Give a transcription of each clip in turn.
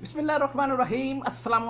बिस्मिल्लाम Aslam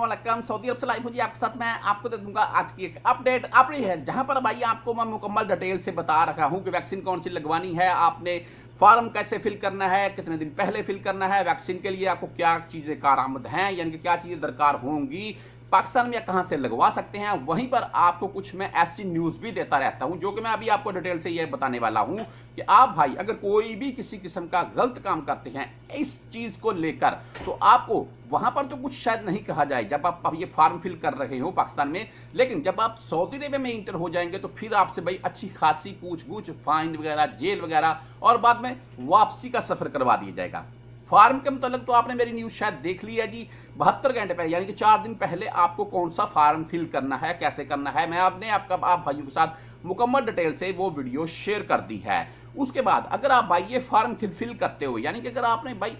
Saudi अरब से live मुझे आपके साथ मैं आपको दे दूंगा आज की एक अपडेट अपडेट है जहां पर भाई आपको मैं मुकम्मल डिटेल से बता रहा हूं कि वैक्सीन कौन सी लगवानी है आपने फॉर्म कैसे फिल करना है कितने दिन पहले फिल करना है वैक्सीन के लिए आपको क्या चीज़ें कार आमद हैं यानी कि क्या चीज़ें दरकार होंगी पाकिस्तान में कहां से लगवा सकते हैं वहीं पर आपको कुछ मैं ऐसी न्यूज़ भी देता रहता हूं जो कि मैं अभी आपको डिटेल से यह बताने वाला हूं कि आप भाई अगर कोई भी किसी किस्म का गलत काम करते हैं इस चीज़ को लेकर तो आपको वहां पर तो कुछ शायद नहीं कहा जाए जब आप ये फॉर्म फिल कर रहे हो पाकिस्तान में लेकिन जब आप सऊदी अरेबिया में इंटर हो जाएंगे तो फिर आपसे भाई अच्छी खासी पूछ गूछ फाइन वगैरह जेल वगैरह और बाद में वापसी का सफर करवा दिया जाएगा फार्म के मुतलक तो आपने मेरी न्यूज शायद देख ली है जी बहत्तर घंटे पहले यानी कि चार दिन पहले आपको कौन सा फार्म फिल करना है कैसे करना है मैं आपने आपका आप भाइयों के साथ मुकम्मल डिटेल से वो वीडियो शेयर कर दी है उसके बाद अगर आप भाई ये फार्म फिल करते हुए यानी कि अगर आपने भाई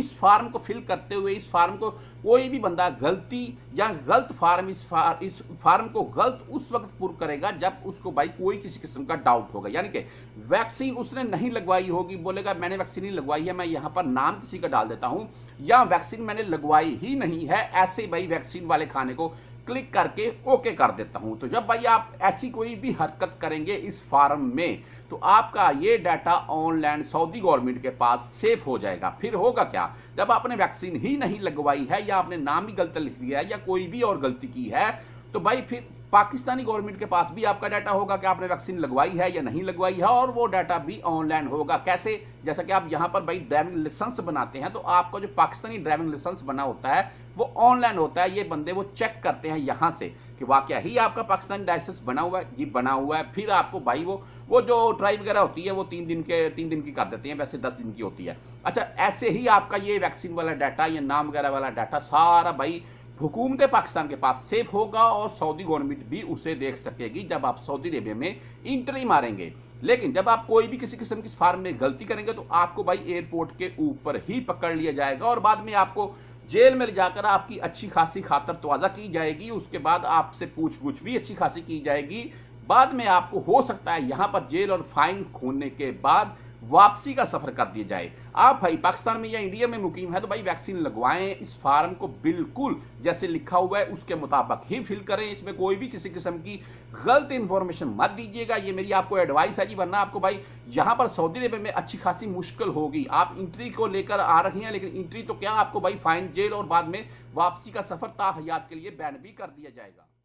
इस फार्म को फिल करते हुए इस फार्म को कोई भी बंदा गलती या गलत फार्म इस फार, इस फार्म को गलत उस वक्त पूर्व करेगा जब उसको भाई कोई किसी किस्म का डाउट होगा यानी कि वैक्सीन उसने नहीं लगवाई होगी बोलेगा मैंने वैक्सीन नहीं लगवाई है मैं यहाँ पर नाम किसी का डाल देता हूँ या वैक्सीन मैंने लगवाई ही नहीं है ऐसे भाई वैक्सीन वाले खाने को क्लिक करके ओके कर देता हूं तो जब भाई आप ऐसी कोई भी हरकत करेंगे इस फार्म में तो आपका ये डाटा ऑनलाइन सऊदी गवर्नमेंट के पास सेफ हो जाएगा फिर होगा क्या जब आपने वैक्सीन ही नहीं लगवाई है या आपने नाम ही गलत लिख दिया है या कोई भी और गलती की है तो भाई फिर पाकिस्तानी गवर्नमेंट के पास भी आपका डाटा होगा कि आपने वैक्सीन लगवाई है या नहीं लगवाई है और वो डाटा भी ऑनलाइन होगा कैसे जैसा कि आप यहां पर भाई ड्राइविंग लाइसेंस बनाते हैं तो आपका जो पाकिस्तानी ड्राइविंग लाइसेंस बना होता है वो ऑनलाइन होता है ये बंदे वो चेक करते हैं यहां से कि वाक्य ही आपका पाकिस्तानी लाइसेंस बना हुआ है जी बना हुआ है फिर आपको भाई वो वो जो ट्राई वगैरह होती है वो तीन दिन के तीन दिन की कर देते हैं वैसे दस दिन की होती है अच्छा ऐसे ही आपका ये वैक्सीन वाला डाटा या नाम वगैरह वाला डाटा सारा भाई हुकूमत पाकिस्तान के पास सेफ होगा और सऊदी गवर्नमेंट भी उसे देख सकेगी जब आप सऊदी अरेबिया में इंट्री मारेंगे लेकिन जब आप कोई भी किसी किस्म की फार्म में गलती करेंगे तो आपको भाई एयरपोर्ट के ऊपर ही पकड़ लिया जाएगा और बाद में आपको जेल में ले जाकर आपकी अच्छी खासी खातर तोजा की जाएगी उसके बाद आपसे पूछ पूछ भी अच्छी खासी की जाएगी बाद में आपको हो सकता है यहां पर जेल और फाइन खोने के बाद वापसी का सफर कर दिया जाए आप भाई पाकिस्तान में या इंडिया में मुकीम है तो भाई वैक्सीन लगवाएं इस फार्म को बिल्कुल जैसे लिखा हुआ है उसके मुताबिक ही फिल करें इसमें कोई भी किसी किस्म की गलत इंफॉर्मेशन मत दीजिएगा ये मेरी आपको एडवाइस है जी वरना आपको भाई यहाँ पर सऊदी अरब में अच्छी खासी मुश्किल होगी आप इंट्री को लेकर आ रही हैं लेकिन इंट्री तो क्या आपको भाई फाइन जेल और बाद में वापसी का सफर ताहयात के लिए बैन भी कर दिया जाएगा